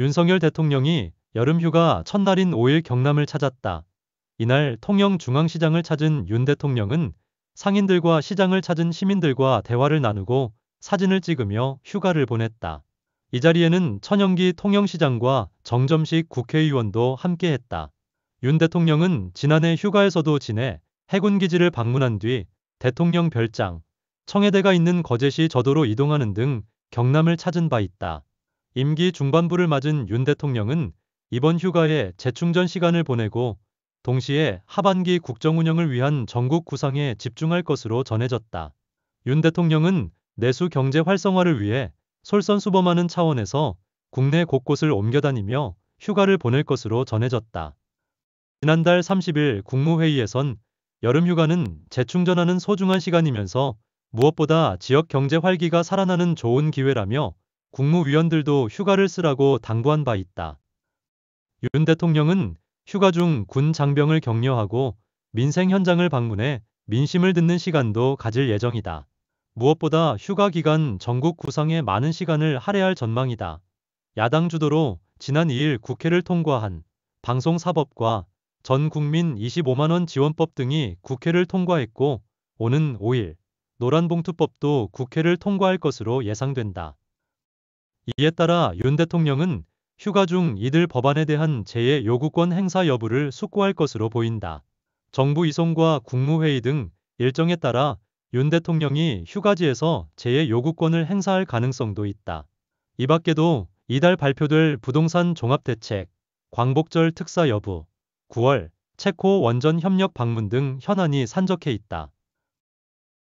윤석열 대통령이 여름휴가 첫날인 5일 경남을 찾았다. 이날 통영 중앙시장을 찾은 윤 대통령은 상인들과 시장을 찾은 시민들과 대화를 나누고 사진을 찍으며 휴가를 보냈다. 이 자리에는 천영기 통영시장과 정점식 국회의원도 함께했다. 윤 대통령은 지난해 휴가에서도 지내 해군기지를 방문한 뒤 대통령 별장, 청해대가 있는 거제시 저도로 이동하는 등 경남을 찾은 바 있다. 임기 중반부를 맞은 윤 대통령은 이번 휴가에 재충전 시간을 보내고 동시에 하반기 국정 운영을 위한 전국 구상에 집중할 것으로 전해졌다. 윤 대통령은 내수 경제 활성화를 위해 솔선수범하는 차원에서 국내 곳곳을 옮겨다니며 휴가를 보낼 것으로 전해졌다. 지난달 30일 국무회의에선 여름휴가는 재충전하는 소중한 시간이면서 무엇보다 지역 경제 활기가 살아나는 좋은 기회라며 국무위원들도 휴가를 쓰라고 당부한 바 있다. 윤 대통령은 휴가 중 군 장병을 격려하고 민생 현장을 방문해 민심을 듣는 시간도 가질 예정이다. 무엇보다 휴가 기간 전국 구상에 많은 시간을 할애할 전망이다. 야당 주도로 지난 2일 국회를 통과한 방송사법과 전 국민 25만원 지원법 등이 국회를 통과했고 오는 5일 노란봉투법도 국회를 통과할 것으로 예상된다. 이에 따라 윤 대통령은 휴가 중 이들 법안에 대한 재해 요구권 행사 여부를 숙고할 것으로 보인다. 정부 이송과 국무회의 등 일정에 따라 윤 대통령이 휴가지에서 재해 요구권을 행사할 가능성도 있다. 이 밖에도 이달 발표될 부동산 종합대책, 광복절 특사 여부, 9월 체코 원전 협력 방문 등 현안이 산적해 있다.